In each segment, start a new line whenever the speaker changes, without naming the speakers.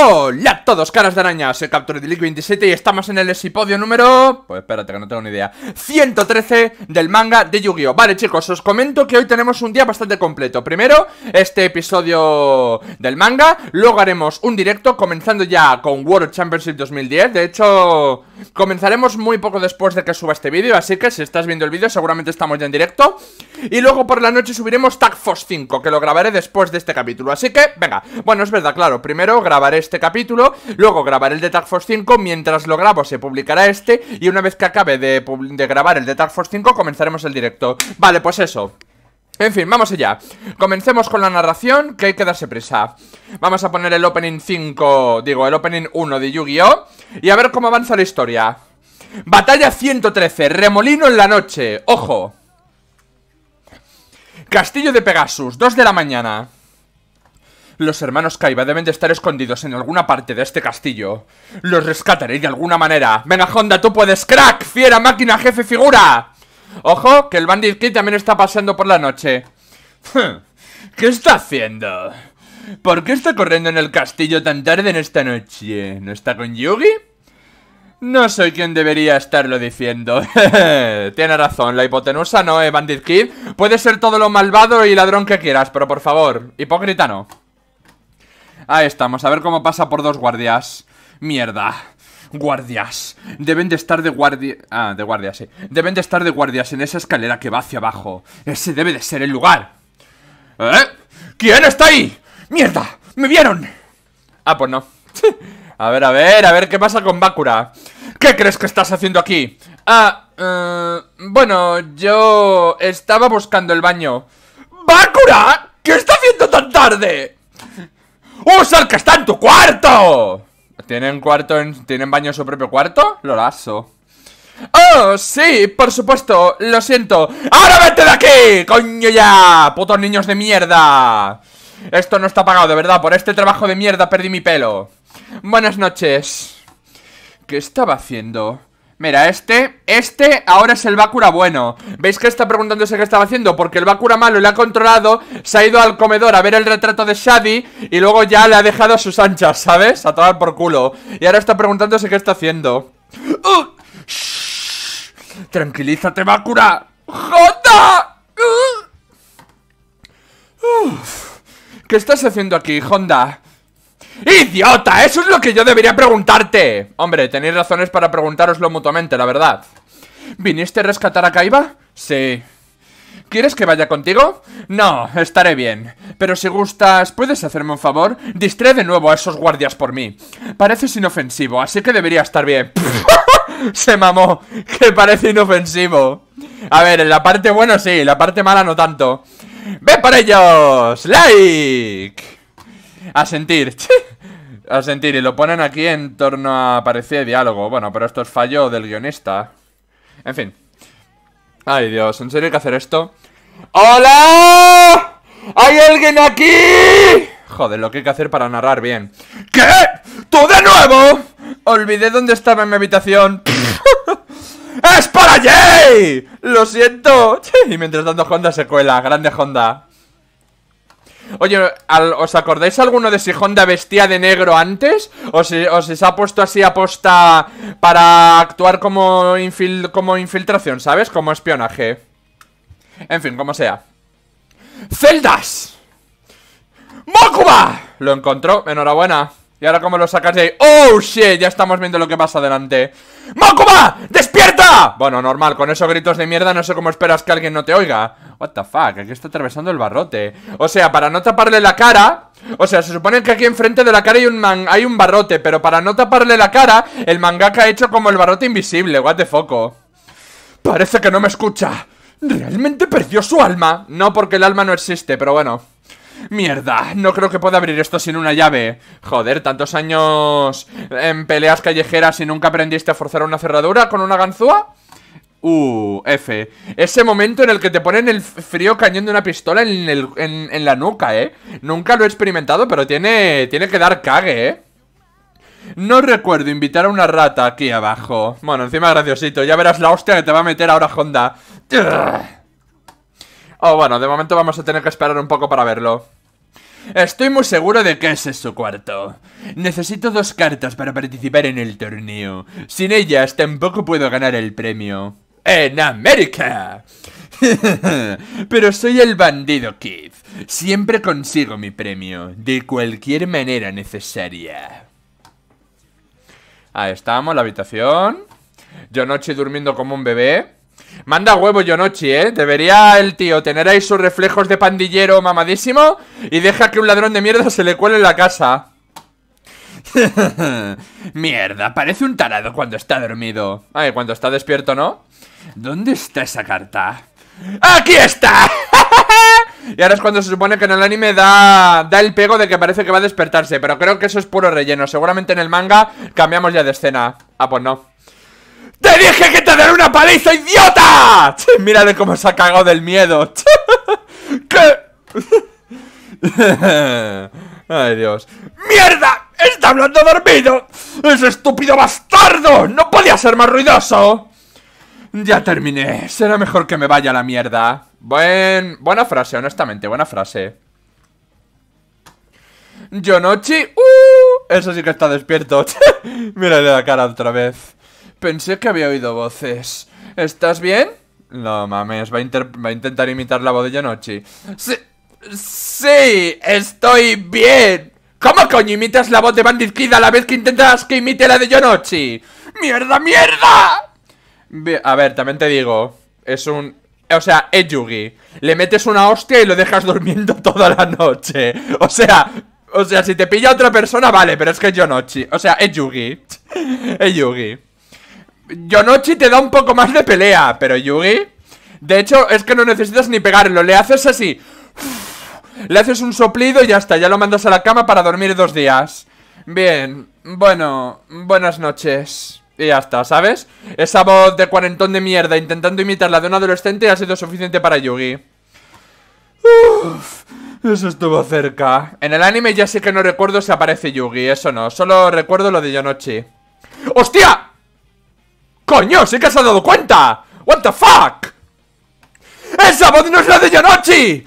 Hola a todos, caras de araña, soy de Delic 27 y estamos en el podio número... Pues espérate que no tengo ni idea 113 del manga de Yu-Gi-Oh! Vale chicos, os comento que hoy tenemos un día bastante completo Primero, este episodio del manga Luego haremos un directo comenzando ya con World Championship 2010 De hecho, comenzaremos muy poco después de que suba este vídeo Así que si estás viendo el vídeo seguramente estamos ya en directo Y luego por la noche subiremos Tag Force 5 Que lo grabaré después de este capítulo Así que, venga, bueno es verdad, claro Primero grabaré este capítulo, luego grabaré el de Dark Force 5, mientras lo grabo se publicará este, y una vez que acabe de, grabar el de Dark Force 5 comenzaremos el directo. Vale, pues eso. En fin, vamos allá. Comencemos con la narración, que hay que darse prisa. Vamos a poner el opening 5, digo, el opening 1 de Yu-Gi-Oh! Y a ver cómo avanza la historia. Batalla 113, remolino en la noche, ojo. Castillo de Pegasus, 2 de la mañana. Los hermanos Kaiba deben de estar escondidos en alguna parte de este castillo. Los rescataré de alguna manera. Venga, Honda, tú puedes, crack, fiera, máquina, jefe, figura. Ojo, que el Bandit Kid también está pasando por la noche. ¿Qué está haciendo? ¿Por qué está corriendo en el castillo tan tarde en esta noche? ¿No está con Yugi? No soy quien debería estarlo diciendo. Tiene razón, la hipotenusa no, eh, Bandit Kid. Puede ser todo lo malvado y ladrón que quieras, pero por favor, hipócrita no. Ahí estamos, a ver cómo pasa por dos guardias. Mierda. Guardias. Deben de estar de guardia... Ah, de guardias, sí. Deben de estar de guardias en esa escalera que va hacia abajo. Ese debe de ser el lugar. ¿Eh? ¿Quién está ahí? ¡Mierda! ¡Me vieron! Ah, pues no. a ver, a ver, a ver qué pasa con Bakura. ¿Qué crees que estás haciendo aquí? Ah, eh, bueno, yo estaba buscando el baño. ¡Bakura! ¿Qué está haciendo tan tarde? el que está en tu cuarto! ¿Tienen cuarto en, ¿Tienen baño en su propio cuarto? Lorazo. ¡Oh, sí! Por supuesto, lo siento ¡Ahora vete de aquí! ¡Coño ya! ¡Putos niños de mierda! Esto no está pagado, de verdad Por este trabajo de mierda perdí mi pelo Buenas noches ¿Qué estaba haciendo? Mira, este, este ahora es el Bakura bueno ¿Veis que está preguntándose qué estaba haciendo? Porque el Bakura malo le ha controlado Se ha ido al comedor a ver el retrato de Shadi Y luego ya le ha dejado a sus anchas, ¿sabes? A tomar por culo Y ahora está preguntándose qué está haciendo ¡Oh! ¡Tranquilízate, Bakura! ¡Jota! ¿Qué estás haciendo aquí, Honda? ¡Idiota! Eso es lo que yo debería preguntarte. Hombre, tenéis razones para preguntároslo mutuamente, la verdad. ¿Viniste a rescatar a Kaiba? Sí. ¿Quieres que vaya contigo? No, estaré bien. Pero si gustas, ¿puedes hacerme un favor? Distrae de nuevo a esos guardias por mí. Pareces inofensivo, así que debería estar bien. Se mamó, que parece inofensivo. A ver, en la parte buena sí, la parte mala no tanto. ¡Ve por ellos! ¡Like! A sentir. A sentir, y lo ponen aquí en torno a parecía diálogo. Bueno, pero esto es fallo del guionista. En fin. Ay, Dios, ¿en serio hay que hacer esto? ¡Hola! ¡Hay alguien aquí! Joder, lo que hay que hacer para narrar bien. ¿Qué? ¿Tú de nuevo? Olvidé dónde estaba en mi habitación. ¡Es para Jay! Lo siento. y mientras tanto Honda se cuela. Grande Honda. Oye, ¿os acordáis alguno de si Honda vestía de negro antes? ¿O si, se ha puesto así a posta para actuar como, infil, como infiltración, ¿sabes? Como espionaje. En fin, como sea. ¡Celdas! ¡Mokuba! Lo encontró, enhorabuena. Y ahora como lo sacas de ahí ¡Oh, shit! Ya estamos viendo lo que pasa adelante ¡Makuma! ¡Despierta! Bueno, normal, con esos gritos de mierda no sé cómo esperas que alguien no te oiga What the fuck, aquí está atravesando el barrote O sea, para no taparle la cara O sea, se supone que aquí enfrente de la cara hay un, man hay un barrote Pero para no taparle la cara, el mangaka ha hecho como el barrote invisible What the fuck Parece que no me escucha ¿Realmente perdió su alma? No, porque el alma no existe, pero bueno Mierda, no creo que pueda abrir esto sin una llave Joder, tantos años en peleas callejeras y nunca aprendiste a forzar una cerradura con una ganzúa Uh, F Ese momento en el que te ponen el frío cañón de una pistola en, la nuca, eh Nunca lo he experimentado, pero tiene, tiene que dar cague, eh no recuerdo invitar a una rata aquí abajo. Bueno, encima graciosito. Ya verás la hostia que te va a meter ahora Honda. Oh, bueno, de momento vamos a tener que esperar un poco para verlo. Estoy muy seguro de que ese es su cuarto. Necesito dos cartas para participar en el torneo. Sin ellas tampoco puedo ganar el premio. ¡En América! Pero soy el bandido Keith. Siempre consigo mi premio, de cualquier manera necesaria. Ahí estamos, la habitación. Yo noche durmiendo como un bebé. Manda huevo Yonochi, ¿eh? Debería el tío tener ahí sus reflejos de pandillero mamadísimo y deja que un ladrón de mierda se le cuele en la casa. mierda, parece un tarado cuando está dormido. Ay, cuando está despierto, ¿no? ¿Dónde está esa carta? ¡Aquí está! Y ahora es cuando se supone que en el anime da, da el pego de que parece que va a despertarse Pero creo que eso es puro relleno Seguramente en el manga cambiamos ya de escena Ah, pues no ¡Te dije que te daré una paliza, idiota! Mírale cómo se ha cagado del miedo. ¿Qué? Ay, Dios. ¡Mierda! ¡Está hablando dormido! ¡Ese estúpido bastardo! ¡No podía ser más ruidoso! Ya terminé. Será mejor que me vaya a la mierda. Buen... Buena frase, honestamente. Buena frase. Yonochi. ¡Uh! Eso sí que está despierto. Mírale la cara otra vez. Pensé que había oído voces. ¿Estás bien? No mames, va a, intentar imitar la voz de yonochi Sí, sí, estoy bien. ¿Cómo coño imitas la voz de Bandit Kida a la vez que intentas que imite la de Yonochi? ¡Mierda, mierda! a ver, también te digo, es un... O sea, es Yugi. Le metes una hostia y lo dejas durmiendo toda la noche. O sea, o sea, si te pilla otra persona, vale, pero es que es Yonochi. O sea, es Yugi. Yugi. Yonochi te da un poco más de pelea, pero Yugi... De hecho, es que no necesitas ni pegarlo, le haces así... Le haces un soplido y ya está, ya lo mandas a la cama para dormir dos días. Bien, bueno, buenas noches. Y ya está, ¿sabes? Esa voz de cuarentón de mierda intentando imitar la de un adolescente ha sido suficiente para Yugi. Uf, eso estuvo cerca. En el anime ya sé que no recuerdo si aparece Yugi, eso no. Solo recuerdo lo de Yonochi. ¡Hostia! ¡Coño! ¡Sí que se ha dado cuenta! ¡What the fuck! ¡Esa voz no es la de Yanochi!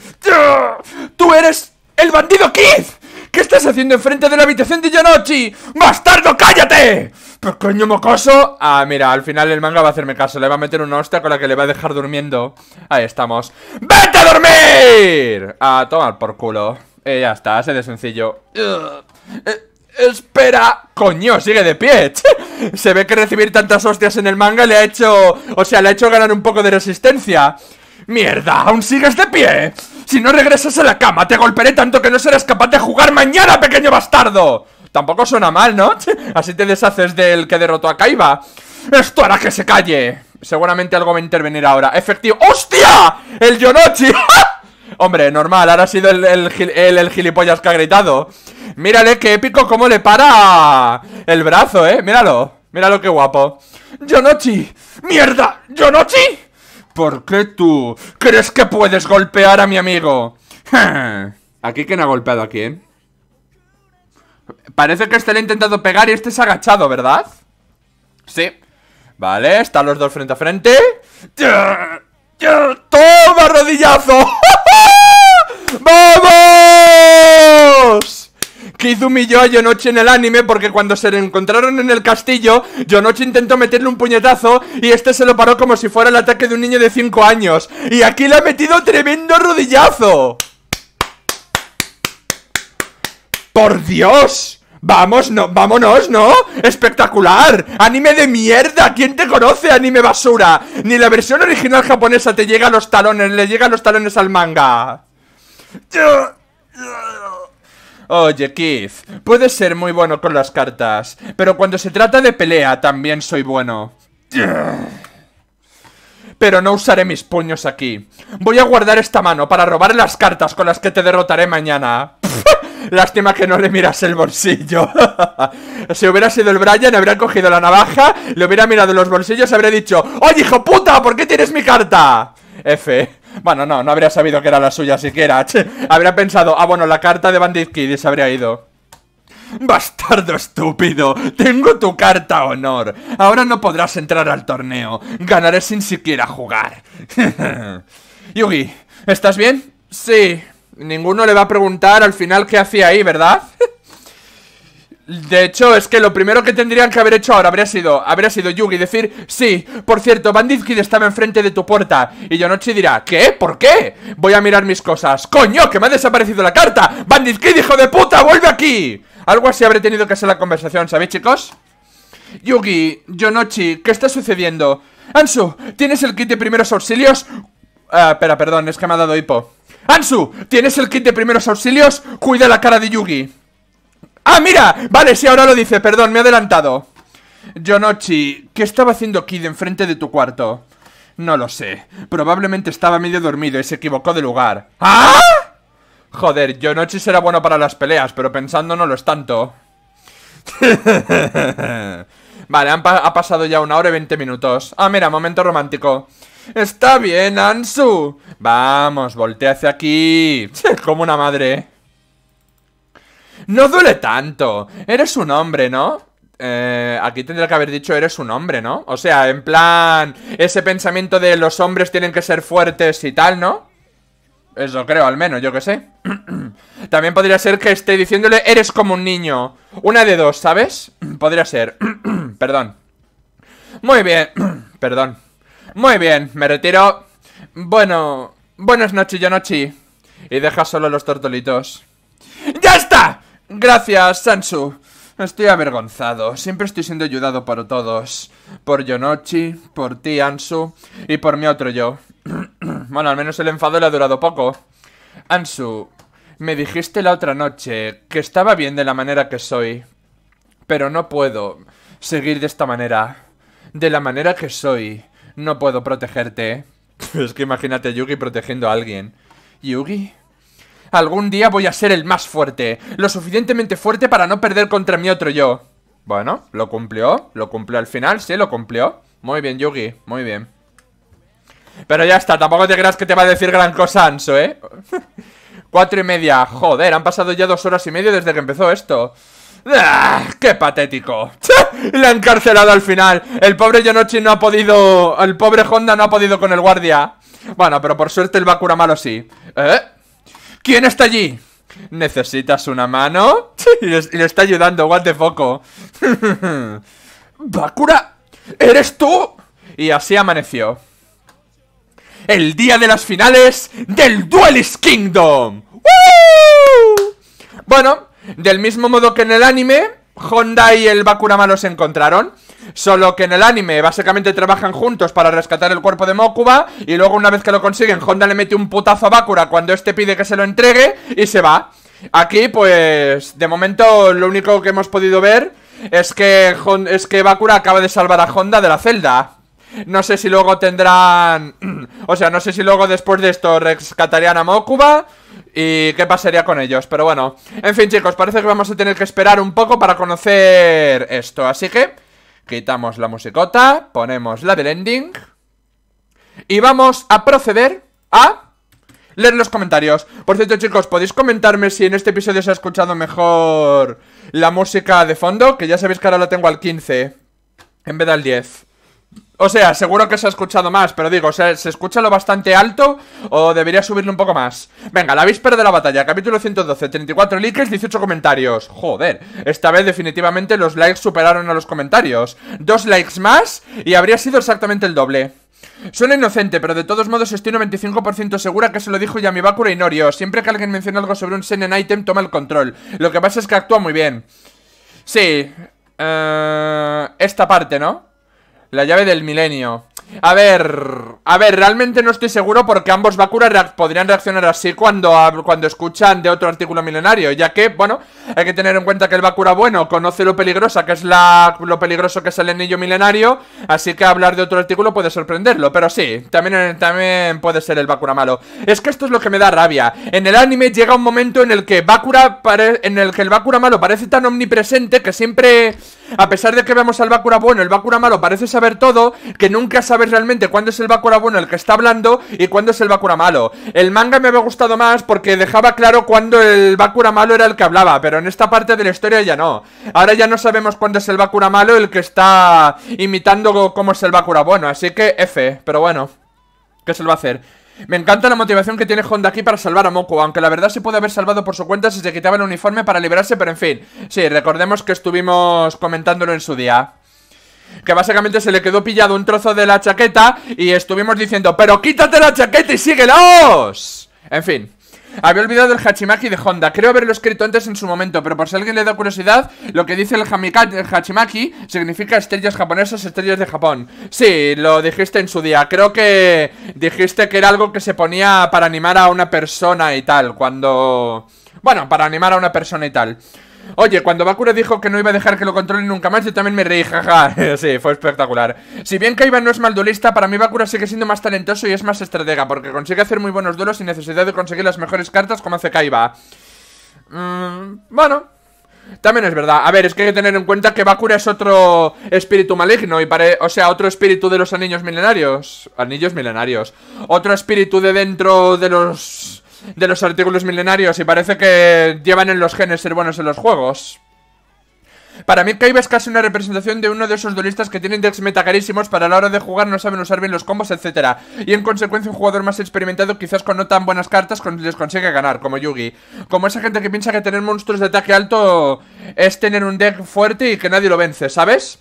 ¡Tú eres el bandido Keith! ¿Qué estás haciendo enfrente de la habitación de Yanochi? ¡Bastardo, cállate! ¡Pequeño mocoso! Ah, mira, al final el manga va a hacerme caso. Le va a meter una hostia con la que le va a dejar durmiendo. Ahí estamos. ¡Vete a dormir! Ah, tomar por culo. Eh, ya está, así de sencillo. Eh, eh. Espera, coño, sigue de pie Se ve que recibir tantas hostias en el manga le ha hecho... O sea, le ha hecho ganar un poco de resistencia ¡Mierda! ¡Aún sigues de pie! Si no regresas a la cama, te golpearé tanto que no serás capaz de jugar mañana, pequeño bastardo Tampoco suena mal, ¿no? Así te deshaces del que derrotó a Kaiba ¡Esto hará que se calle! Seguramente algo va a intervenir ahora Efectivo... ¡Hostia! ¡El Yonochi! Hombre, normal, ahora ha sido el, gilipollas que ha gritado Mírale qué épico cómo le para el brazo, eh, míralo Míralo qué guapo ¡Yonochi! ¡Mierda! ¡Yonochi! ¿Por qué tú crees que puedes golpear a mi amigo? ¿Aquí quién ha golpeado a quién? Eh. Parece que este le ha intentado pegar y este se ha agachado, ¿verdad? Sí Vale, están los dos frente a frente ¡Toma, rodillazo! ¡Vamos! Kizumi yo a Yonochi en el anime porque cuando se encontraron en el castillo, Yonochi intentó meterle un puñetazo y este se lo paró como si fuera el ataque de un niño de 5 años. Y aquí le ha metido tremendo rodillazo. ¡Por Dios! Vamos, no, vámonos, ¿no? ¡Espectacular! ¡Anime de mierda! ¿Quién te conoce, anime basura? Ni la versión original japonesa te llega a los talones, le llega a los talones al manga. Oye, Keith, puedes ser muy bueno con las cartas, pero cuando se trata de pelea también soy bueno. Pero no usaré mis puños aquí. Voy a guardar esta mano para robar las cartas con las que te derrotaré mañana. Lástima que no le miras el bolsillo. si hubiera sido el Brian, habría cogido la navaja, le hubiera mirado los bolsillos y habría dicho, ¡Oye, hijo puta! ¿Por qué tienes mi carta? F. Bueno, no, no habría sabido que era la suya siquiera. habría pensado, ah, bueno, la carta de Bandit Kid y se habría ido. Bastardo estúpido, tengo tu carta honor. Ahora no podrás entrar al torneo. Ganaré sin siquiera jugar. Yugi, ¿estás bien? Sí. Ninguno le va a preguntar al final qué hacía ahí, ¿verdad? De hecho, es que lo primero que tendrían que haber hecho ahora habría sido, habría sido Yugi decir Sí, por cierto, Bandit Kid estaba enfrente de tu puerta Y Yonochi dirá, ¿qué? ¿Por qué? Voy a mirar mis cosas ¡Coño, que me ha desaparecido la carta! ¡Bandit Kid, hijo de puta, vuelve aquí! Algo así habré tenido que hacer la conversación, ¿sabéis, chicos? Yugi, Yonochi, ¿qué está sucediendo? Ansu, ¿tienes el kit de primeros auxilios? Ah, espera, perdón, es que me ha dado hipo Ansu, ¿tienes el kit de primeros auxilios? Cuida la cara de Yugi ¡Ah, mira! Vale, sí, ahora lo dice, perdón, me he adelantado Yonochi, ¿qué estaba haciendo Kid enfrente de tu cuarto? No lo sé, probablemente estaba medio dormido y se equivocó de lugar ¡Ah! Joder, Yonochi será bueno para las peleas, pero pensando no lo es tanto Vale, ha pasado ya una hora y veinte minutos Ah, mira, momento romántico Está bien, Ansu Vamos, voltea hacia aquí Como una madre ¡No duele tanto! Eres un hombre, ¿no? Eh, aquí tendría que haber dicho eres un hombre, ¿no? O sea, en plan, ese pensamiento de los hombres tienen que ser fuertes y tal, ¿no? Eso creo, al menos, yo que sé. También podría ser que esté diciéndole eres como un niño. Una de dos, ¿sabes? podría ser. Perdón. Muy bien. Perdón. Muy bien, me retiro. Bueno, buenas noches, Yonochi. Y deja solo los tortolitos. ¡Ya está! Gracias, Ansu. Estoy avergonzado. Siempre estoy siendo ayudado por todos. Por Yonochi, por ti, Ansu, y por mi otro yo. bueno, al menos el enfado le ha durado poco. Ansu, me dijiste la otra noche que estaba bien de la manera que soy. Pero no puedo seguir de esta manera. De la manera que soy, no puedo protegerte. es que imagínate a Yugi protegiendo a alguien. ¿Yugi? Algún día voy a ser el más fuerte. Lo suficientemente fuerte para no perder contra mi otro yo. Bueno, lo cumplió. Lo cumplió al final, sí, lo cumplió. Muy bien, Yugi. Muy bien. Pero ya está, tampoco te creas que te va a decir gran cosa, Anso, ¿eh? Cuatro y media. Joder, han pasado ya dos horas y media desde que empezó esto. ¡Ah! ¡Qué patético! ¡Le ha encarcelado al final! El pobre Yonochi no ha podido... El pobre Honda no ha podido con el guardia. Bueno, pero por suerte el Bakura malo sí. ¿Eh? ¿Quién está allí? ¿Necesitas una mano? y, le, está ayudando, what the foco. ¡Bakura! ¿Eres tú? Y así amaneció. El día de las finales del Duelist Kingdom. Bueno, del mismo modo que en el anime, Honda y el Bakura mano se encontraron. Solo que en el anime básicamente trabajan juntos para rescatar el cuerpo de Mokuba y luego una vez que lo consiguen, Honda le mete un putazo a Bakura cuando este pide que se lo entregue y se va. Aquí pues de momento lo único que hemos podido ver es que, es que Bakura acaba de salvar a Honda de la celda. No sé si luego tendrán... o sea, no sé si luego después de esto rescatarían a Mokuba y qué pasaría con ellos. Pero bueno, en fin chicos, parece que vamos a tener que esperar un poco para conocer esto. Así que... Quitamos la musicota, ponemos la del ending. Y vamos a proceder a leer los comentarios. Por cierto, chicos, podéis comentarme si en este episodio se ha escuchado mejor la música de fondo, que ya sabéis que ahora la tengo al 15 en vez del 10. O sea, seguro que se ha escuchado más, pero digo, ¿se escucha lo bastante alto o debería subirlo un poco más? Venga, la víspera de la batalla, capítulo 112, 34 likes, 18 comentarios. Joder, esta vez definitivamente los likes superaron a los comentarios. Dos likes más y habría sido exactamente el doble. Suena inocente, pero de todos modos estoy 95% segura que se lo dijo y Norio, Siempre que alguien menciona algo sobre un Senen item, toma el control. Lo que pasa es que actúa muy bien. Sí. Eh, esta parte, ¿no? La llave del milenio. A ver... A ver, realmente no estoy seguro porque ambos Bakura podrían reaccionar así cuando, cuando escuchan de otro artículo milenario, ya que, bueno, hay que tener en cuenta que el Bakura bueno conoce lo peligrosa que es la, lo peligroso que es el anillo milenario, así que hablar de otro artículo puede sorprenderlo, pero sí, también, eh, también puede ser el Bakura malo. Es que esto es lo que me da rabia. En el anime llega un momento en el que Bakura en el que el Bakura malo parece tan omnipresente que siempre a pesar de que vemos al Bakura bueno, el Bakura malo parece saber todo, que nunca sabes realmente cuándo es el Bakura bueno el que está hablando y cuándo es el Bakura malo. El manga me había gustado más porque dejaba claro cuándo el Bakura malo era el que hablaba, pero en esta parte de la historia ya no. Ahora ya no sabemos cuándo es el Bakura malo el que está imitando cómo es el Bakura bueno, así que F, pero bueno, ¿qué se lo va a hacer? Me encanta la motivación que tiene Honda aquí para salvar a Moku, aunque la verdad se puede haber salvado por su cuenta si se quitaba el uniforme para liberarse, pero en fin. Sí, recordemos que estuvimos comentándolo en su día. Que básicamente se le quedó pillado un trozo de la chaqueta y estuvimos diciendo, pero quítate la chaqueta y síguelos. En fin. Había olvidado el Hachimaki de Honda. Creo haberlo escrito antes en su momento, pero por si alguien le da curiosidad, lo que dice el, el Hachimaki significa estrellas japonesas, estrellas de Japón. Sí, lo dijiste en su día. Creo que dijiste que era algo que se ponía para animar a una persona y tal, cuando... Bueno, para animar a una persona y tal. Oye, cuando Bakura dijo que no iba a dejar que lo controle nunca más, yo también me reí, jaja. sí, fue espectacular. Si bien Kaiba no es maldolista, para mí Bakura sigue siendo más talentoso y es más estratega, porque consigue hacer muy buenos duelos sin necesidad de conseguir las mejores cartas como hace Kaiba. Mmm, bueno, también es verdad. A ver, es que hay que tener en cuenta que Bakura es otro espíritu maligno y pare... o sea, otro espíritu de los anillos milenarios, anillos milenarios, otro espíritu de dentro de los de los artículos milenarios y parece que llevan en los genes ser buenos en los juegos. Para mí Kaiba es casi una representación de uno de esos duelistas que tienen decks metacarísimos para la hora de jugar no saben usar bien los combos, etcétera Y en consecuencia un jugador más experimentado quizás con no tan buenas cartas les consigue ganar, como Yugi. Como esa gente que piensa que tener monstruos de ataque alto es tener un deck fuerte y que nadie lo vence, ¿sabes?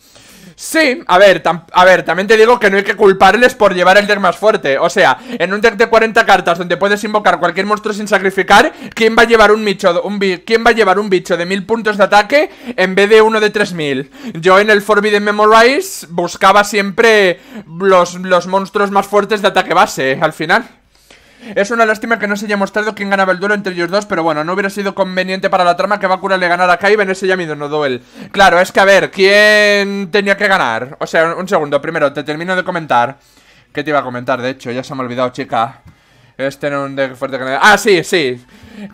Sí, a ver, a ver, también te digo que no hay que culparles por llevar el deck más fuerte. O sea, en un deck de 40 cartas donde puedes invocar cualquier monstruo sin sacrificar, ¿quién va a llevar un, bicho, ¿quién va a llevar un de 1000 puntos de ataque en vez de uno de 3000? Yo en el Forbidden Memorize buscaba siempre los, los monstruos más fuertes de ataque base, al final. Es una lástima que no se haya mostrado quién ganaba el duelo entre ellos dos, pero bueno, no hubiera sido conveniente para la trama que Bakura le ganara a Kaiba en ese no duel. Claro, es que a ver, ¿quién tenía que ganar? O sea, un segundo, primero, te termino de comentar. ¿Qué te iba a comentar? De hecho, ya se me ha olvidado, chica. Este es un de fuerte que... Ah, sí, sí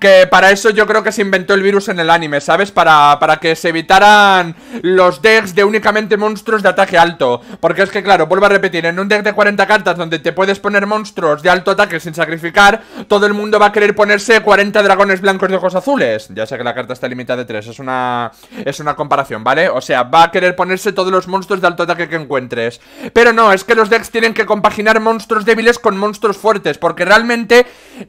que para eso yo creo que se inventó el virus en el anime, ¿sabes? Para, para que se evitaran los decks de únicamente monstruos de ataque alto. Porque es que, claro, vuelvo a repetir, en un deck de 40 cartas donde te puedes poner monstruos de alto ataque sin sacrificar, todo el mundo va a querer ponerse 40 dragones blancos de ojos azules. Ya sé que la carta está limitada de 3, es una, es una comparación, ¿vale? O sea, va a querer ponerse todos los monstruos de alto ataque que encuentres. Pero no, es que los decks tienen que compaginar monstruos débiles con monstruos fuertes, porque realmente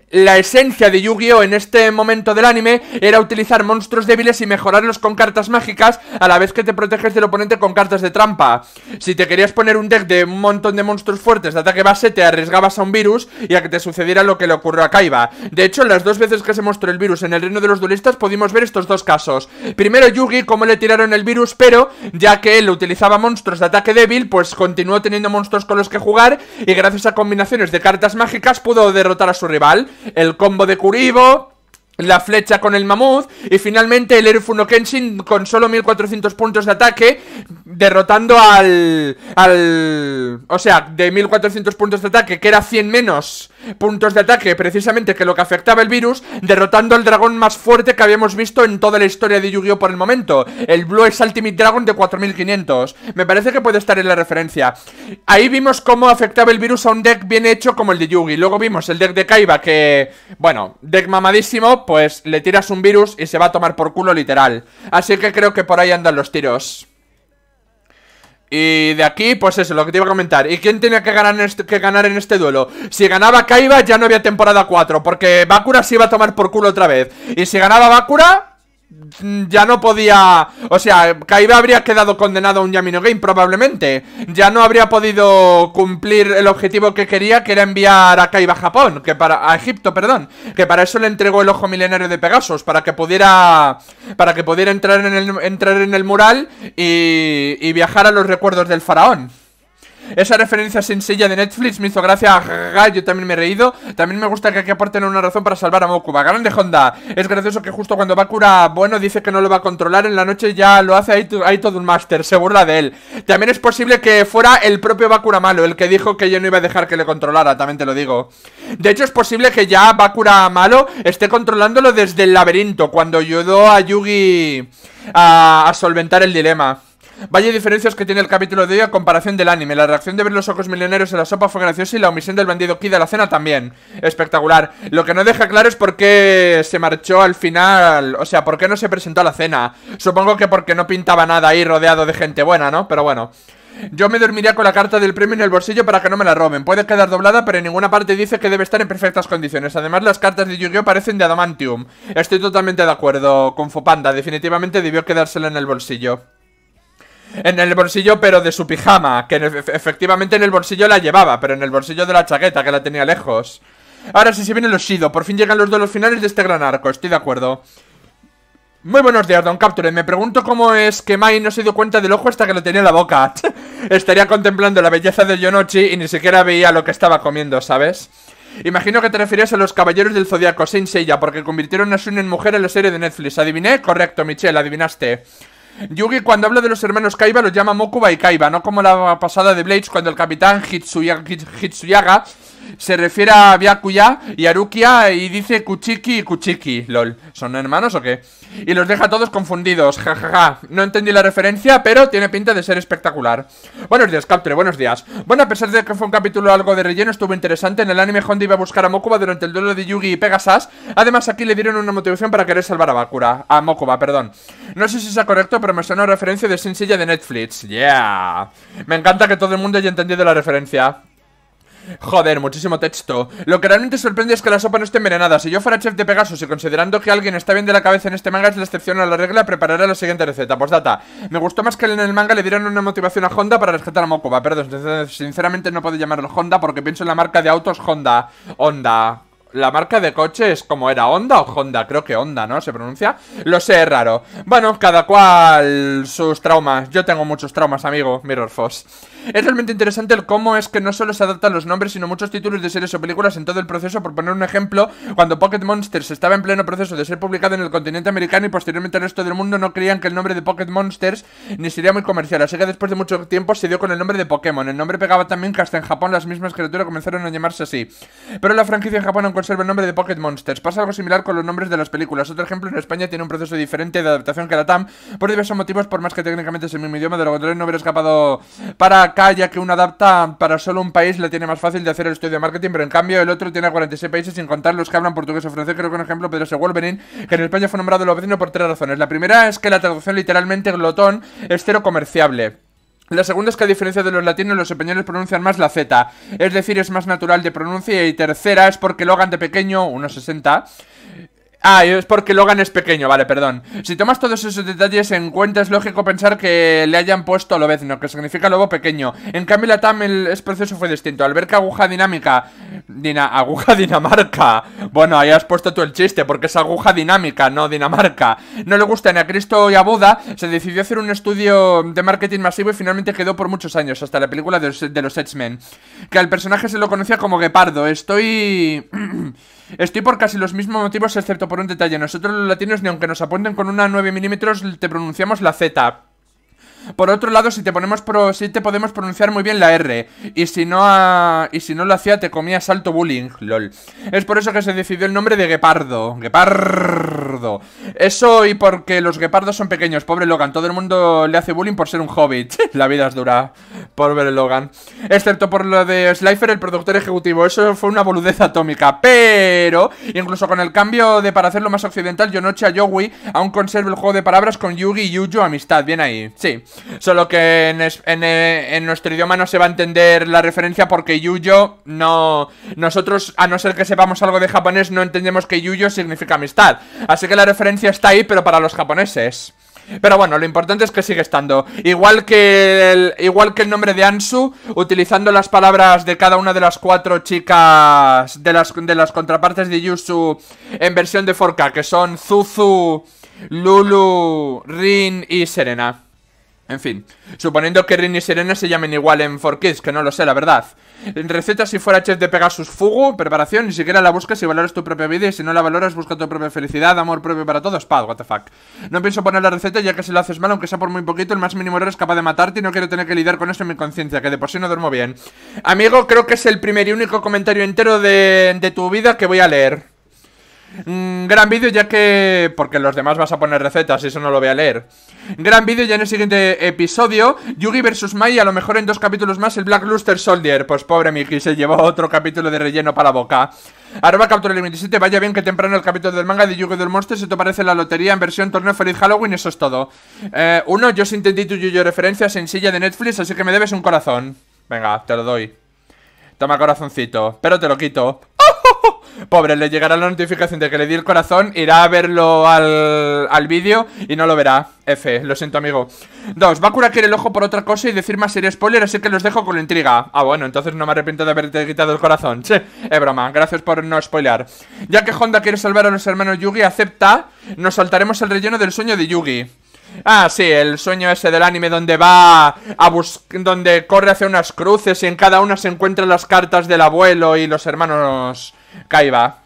la esencia de Yu-Gi-Oh! en este momento del anime era utilizar monstruos débiles y mejorarlos con cartas mágicas a la vez que te proteges del oponente con cartas de trampa. Si te querías poner un deck de un montón de monstruos fuertes de ataque base, te arriesgabas a un virus y a que te sucediera lo que le ocurrió a Kaiba. De hecho, las dos veces que se mostró el virus en el reino de los duelistas pudimos ver estos dos casos. Primero Yugi, cómo le tiraron el virus, pero ya que él utilizaba monstruos de ataque débil, pues continuó teniendo monstruos con los que jugar y gracias a combinaciones de cartas mágicas pudo derrotar a su rival el combo de Kuribo, la flecha con el mamut y finalmente el Erufuno Kenshin con solo 1400 puntos de ataque derrotando al al o sea, de 1400 puntos de ataque que era 100 menos puntos de ataque, precisamente que lo que afectaba el virus, derrotando al dragón más fuerte que habíamos visto en toda la historia de Yu-Gi-Oh! por el momento, el Blue Ultimate Dragon de 4500. Me parece que puede estar en la referencia. Ahí vimos cómo afectaba el virus a un deck bien hecho como el de Yugi. Luego vimos el deck de Kaiba que, bueno, deck mamadísimo, pues le tiras un virus y se va a tomar por culo literal. Así que creo que por ahí andan los tiros. Y de aquí, pues eso, lo que te iba a comentar ¿Y quién tenía que ganar en este, que ganar en este duelo? Si ganaba Kaiba ya no había temporada 4 Porque Bakura se iba a tomar por culo otra vez Y si ganaba Bakura, Mm, ya no podía... O sea, Kaiba habría quedado condenado a un Yamino Game probablemente. Ya no habría podido cumplir el objetivo que quería, que era enviar a Kaiba a Japón, que para... a Egipto, perdón. Que para eso le entregó el ojo milenario de Pegasus, para que pudiera... Para que pudiera entrar en el, entrar en el mural y viajar a los recuerdos del faraón. Esa referencia sencilla de Netflix me hizo gracia. Yo también me he reído. También me gusta que aquí aporten una razón para salvar a Mokuba. de Honda. Es gracioso que justo cuando Bakura, bueno, dice que no lo va a controlar, en la noche ya lo hace ahí, todo un máster. Se burla de él. También es posible que fuera el propio Bakura malo, el que dijo que yo no iba a dejar que le controlara. También te lo digo. De hecho, es posible que ya Bakura malo esté controlándolo desde el laberinto, cuando ayudó a Yugi a solventar el dilema. Vaya diferencias que tiene el capítulo de hoy a comparación del anime. La reacción de ver los ojos milenarios en la sopa fue graciosa y la omisión del bandido Kid a la cena también. Espectacular. Lo que no deja claro es por qué se marchó al final. O sea, por qué no se presentó a la cena. Supongo que porque no pintaba nada ahí rodeado de gente buena, ¿no? Pero bueno. Yo me dormiría con la carta del premio en el bolsillo para que no me la roben. Puede quedar doblada, pero en ninguna parte dice que debe estar en perfectas condiciones. Además, las cartas de Yu-Gi-Oh parecen de adamantium. Estoy totalmente de acuerdo con Fopanda. Definitivamente debió quedársela en el bolsillo en el bolsillo, pero de su pijama. Que efectivamente en el bolsillo la llevaba, pero en el bolsillo de la chaqueta, que la tenía lejos. Ahora sí se viene los Shido. Por fin llegan los los finales de este gran arco. Estoy de acuerdo. Muy buenos días, Don Capture. Me pregunto cómo es que Mai no se dio cuenta del ojo hasta que lo tenía en la boca. Estaría contemplando la belleza de Yonochi y ni siquiera veía lo que estaba comiendo, ¿sabes? Imagino que te refieres a los Caballeros del Zodiaco, sin Seiya, porque convirtieron a Sun en mujer en la serie de Netflix. ¿Adiviné? Correcto, Michelle, adivinaste. Yugi cuando habla de los hermanos Kaiba los llama Mokuba y Kaiba, no como la pasada de Blades cuando el capitán Hitsuyaga se refiere a Byakuya y Arukia y dice Kuchiki y Kuchiki. LOL, ¿son hermanos o qué? Y los deja todos confundidos, jajaja. Ja, ja. No entendí la referencia, pero tiene pinta de ser espectacular. Buenos días, Capture, buenos días. Bueno, a pesar de que fue un capítulo algo de relleno, estuvo interesante. En el anime Honda iba a buscar a Mokuba durante el duelo de Yugi y Pegasas. Además, aquí le dieron una motivación para querer salvar a Bakura. A Mokuba, perdón. No sé si sea correcto, pero me suena a referencia de Silla de Netflix. Yeah. Me encanta que todo el mundo haya entendido la referencia. Joder, muchísimo texto. Lo que realmente sorprende es que la sopa no esté envenenada. Si yo fuera chef de Pegasus y considerando que alguien está bien de la cabeza en este manga es la excepción a la regla, prepararé la siguiente receta. data. Me gustó más que en el manga le dieran una motivación a Honda para rescatar a Mokuba. Perdón, sinceramente no puedo llamarlo Honda porque pienso en la marca de autos Honda. Honda la marca de coches como era Honda o Honda, creo que Honda, ¿no? Se pronuncia. Lo sé, es raro. Bueno, cada cual sus traumas. Yo tengo muchos traumas, amigo, Mirror Es realmente interesante el cómo es que no solo se adaptan los nombres, sino muchos títulos de series o películas en todo el proceso. Por poner un ejemplo, cuando Pocket Monsters estaba en pleno proceso de ser publicado en el continente americano y posteriormente el resto del mundo, no creían que el nombre de Pocket Monsters ni sería muy comercial. Así que después de mucho tiempo se dio con el nombre de Pokémon. El nombre pegaba también que hasta en Japón las mismas criaturas comenzaron a llamarse así. Pero la franquicia en Japón conserva el nombre de Pocket Monsters. Pasa algo similar con los nombres de las películas. Otro ejemplo, en España tiene un proceso diferente de adaptación que la TAM por diversos motivos, por más que técnicamente es el mismo idioma, de lo contrario no hubiera escapado para acá, ya que uno adapta para solo un país Le tiene más fácil de hacer el estudio de marketing, pero en cambio el otro tiene 46 países sin contar los que hablan portugués o francés. Creo que un ejemplo Pedro ser Wolverine, que en España fue nombrado lo vecino por tres razones. La primera es que la traducción literalmente glotón es cero comerciable. La segunda es que a diferencia de los latinos, los españoles pronuncian más la Z, es decir, es más natural de pronunciar y tercera es porque lo hagan de pequeño, unos 60, Ah, es porque Logan es pequeño, vale, perdón. Si tomas todos esos detalles en cuenta, es lógico pensar que le hayan puesto a Lobezno, que significa lobo pequeño. En cambio, la TAM, el, proceso fue distinto. Al ver que aguja dinámica. aguja Dinamarca. Bueno, ahí has puesto tú el chiste, porque es aguja dinámica, no Dinamarca. No le gustan a Cristo y a Buda. Se decidió hacer un estudio de marketing masivo y finalmente quedó por muchos años, hasta la película de los, de X-Men. Que al personaje se lo conocía como Gepardo. Estoy. Estoy por casi los mismos motivos, excepto cierto un detalle. Nosotros los latinos, ni aunque nos apunten con una 9 milímetros, te pronunciamos la Z. Por otro lado, si te ponemos pro, si te podemos pronunciar muy bien la R. Y si no ah, y si no lo hacía, te comía salto bullying, lol. Es por eso que se decidió el nombre de Guepardo. Guepardo. Eso y porque los guepardos son pequeños. Pobre Logan, todo el mundo le hace bullying por ser un hobbit. la vida es dura. Pobre Logan. Excepto por lo de Slifer, el productor ejecutivo. Eso fue una boludez atómica. Pero, incluso con el cambio de para hacerlo más occidental, Yonochi a aún conserva el juego de palabras con Yugi y Yuyo amistad. Bien ahí. Sí. Solo que eh, en, nuestro idioma no se va a entender la referencia porque Yuyo no... Nosotros, a no ser que sepamos algo de japonés, no entendemos que Yuyo significa amistad. Así que la referencia está ahí, pero para los japoneses. Pero bueno, lo importante es que sigue estando. Igual que el, igual que el nombre de Ansu, utilizando las palabras de cada una de las cuatro chicas de las, de las contrapartes de Yusu en versión de Forca, que son Zuzu, Lulu, Rin y Serena. En fin, suponiendo que Rin y Serena se llamen igual en For kids que no lo sé, la verdad. Receta si fuera chef de Pegasus Fugu, preparación, ni siquiera la buscas y valoras tu propia vida y si no la valoras busca tu propia felicidad, amor propio para todos, pad, what the fuck. No pienso poner la receta ya que si lo haces mal, aunque sea por muy poquito, el más mínimo error es capaz de matarte y no quiero tener que lidiar con eso en mi conciencia, que de por sí no duermo bien. Amigo, creo que es el primer y único comentario entero de, de tu vida que voy a leer. Mm, gran vídeo ya que... Porque los demás vas a poner recetas y eso no lo voy a leer. Gran vídeo ya en el siguiente episodio. Yugi vs. Mai, a lo mejor en dos capítulos más el Black Luster Soldier. Pues pobre Miki, se llevó otro capítulo de relleno para la boca. Arroba Captura 27, vaya bien que temprano el capítulo del manga de Yugi del Monster se te parece la lotería en versión torneo Feliz Halloween, eso es todo. Eh, uno, yo sin tu yo referencia sencilla de Netflix, así que me debes un corazón. Venga, te lo doy. Toma corazoncito, pero te lo quito. Pobre, le llegará la notificación de que le di el corazón, irá a verlo al, al vídeo y no lo verá. F, lo siento, amigo. Dos, va a curar el ojo por otra cosa y decir más sería spoiler, así que los dejo con la intriga. Ah, bueno, entonces no me arrepiento de haberte quitado el corazón. Che, es broma, gracias por no spoilear. Ya que Honda quiere salvar a los hermanos Yugi, acepta, nos saltaremos el relleno del sueño de Yugi. Ah, sí, el sueño ese del anime donde va a buscar, donde corre hacia unas cruces y en cada una se encuentran las cartas del abuelo y los hermanos Caiba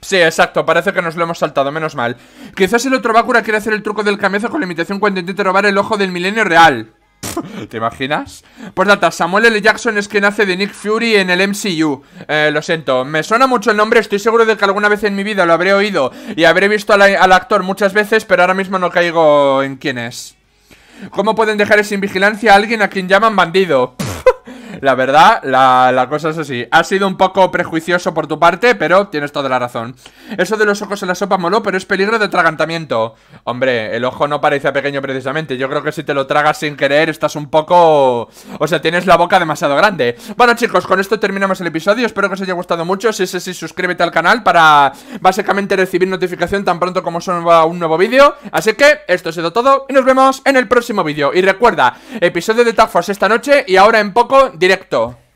Sí, exacto, parece que nos lo hemos saltado, menos mal. Quizás el otro Bakura quiere hacer el truco del camezo con la imitación cuando intente robar el ojo del milenio real. ¿Te imaginas? Pues data, Samuel L. Jackson es quien hace de Nick Fury en el MCU. Eh, lo siento, me suena mucho el nombre, estoy seguro de que alguna vez en mi vida lo habré oído y habré visto al actor muchas veces, pero ahora mismo no caigo en quién es. ¿Cómo pueden dejar sin vigilancia a alguien a quien llaman bandido? La verdad, la, cosa es así. Ha sido un poco prejuicioso por tu parte, pero tienes toda la razón. Eso de los ojos en la sopa moló, pero es peligro de tragantamiento Hombre, el ojo no parece pequeño precisamente. Yo creo que si te lo tragas sin querer, estás un poco... O sea, tienes la boca demasiado grande. Bueno, chicos, con esto terminamos el episodio. Espero que os haya gustado mucho. Si es así, suscríbete al canal para básicamente recibir notificación tan pronto como suba un nuevo vídeo. Así que esto ha sido todo y nos vemos en el próximo vídeo. Y recuerda, episodio de Tag esta noche y ahora en poco directo.